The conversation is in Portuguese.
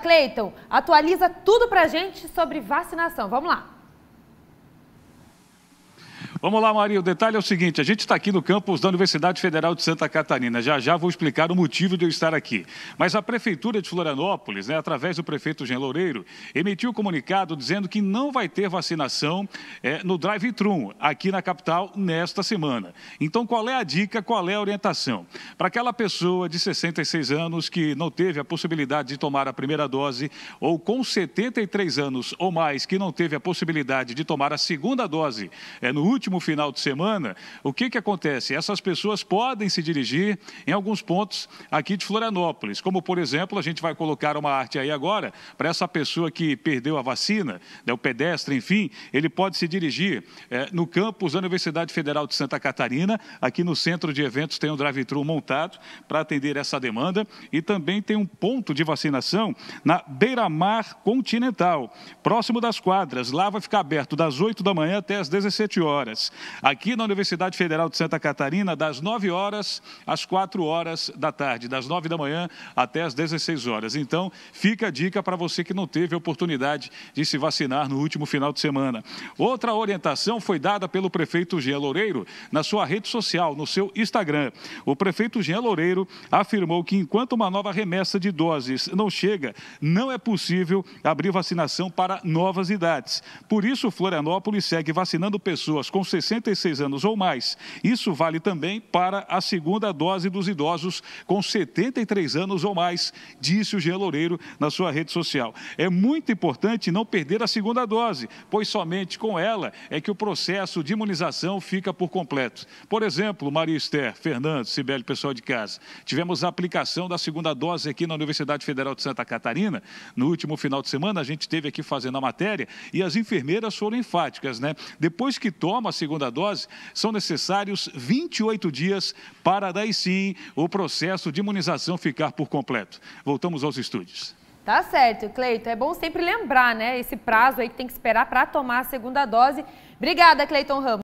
Cleiton, atualiza tudo pra gente sobre vacinação. Vamos lá. Vamos lá, Maria. O detalhe é o seguinte: a gente está aqui no campus da Universidade Federal de Santa Catarina. Já já vou explicar o motivo de eu estar aqui. Mas a Prefeitura de Florianópolis, né, através do prefeito Jean Loureiro, emitiu um comunicado dizendo que não vai ter vacinação é, no drive-thru aqui na capital nesta semana. Então, qual é a dica, qual é a orientação? Para aquela pessoa de 66 anos que não teve a possibilidade de tomar a primeira dose, ou com 73 anos ou mais que não teve a possibilidade de tomar a segunda dose é, no último último final de semana, o que, que acontece? Essas pessoas podem se dirigir em alguns pontos aqui de Florianópolis, como por exemplo, a gente vai colocar uma arte aí agora para essa pessoa que perdeu a vacina, né, o pedestre, enfim, ele pode se dirigir é, no campus da Universidade Federal de Santa Catarina, aqui no centro de eventos tem um drive-thru montado para atender essa demanda e também tem um ponto de vacinação na Beira-Mar Continental, próximo das quadras. Lá vai ficar aberto das 8 da manhã até as 17 horas aqui na Universidade Federal de Santa Catarina, das 9 horas às 4 horas da tarde, das 9 da manhã até às 16 horas. Então, fica a dica para você que não teve a oportunidade de se vacinar no último final de semana. Outra orientação foi dada pelo prefeito Jean Loureiro na sua rede social, no seu Instagram. O prefeito Jean Loureiro afirmou que enquanto uma nova remessa de doses não chega, não é possível abrir vacinação para novas idades. Por isso, Florianópolis segue vacinando pessoas com 66 anos ou mais. Isso vale também para a segunda dose dos idosos com 73 anos ou mais, disse o Jean Loureiro na sua rede social. É muito importante não perder a segunda dose, pois somente com ela é que o processo de imunização fica por completo. Por exemplo, Maria Esther, Fernando, Sibeli, pessoal de casa, tivemos a aplicação da segunda dose aqui na Universidade Federal de Santa Catarina. No último final de semana, a gente esteve aqui fazendo a matéria e as enfermeiras foram enfáticas, né? Depois que toma a segunda dose, são necessários 28 dias para daí sim o processo de imunização ficar por completo. Voltamos aos estúdios. Tá certo, Cleito. É bom sempre lembrar, né, esse prazo aí que tem que esperar para tomar a segunda dose. Obrigada, Cleiton Ramos.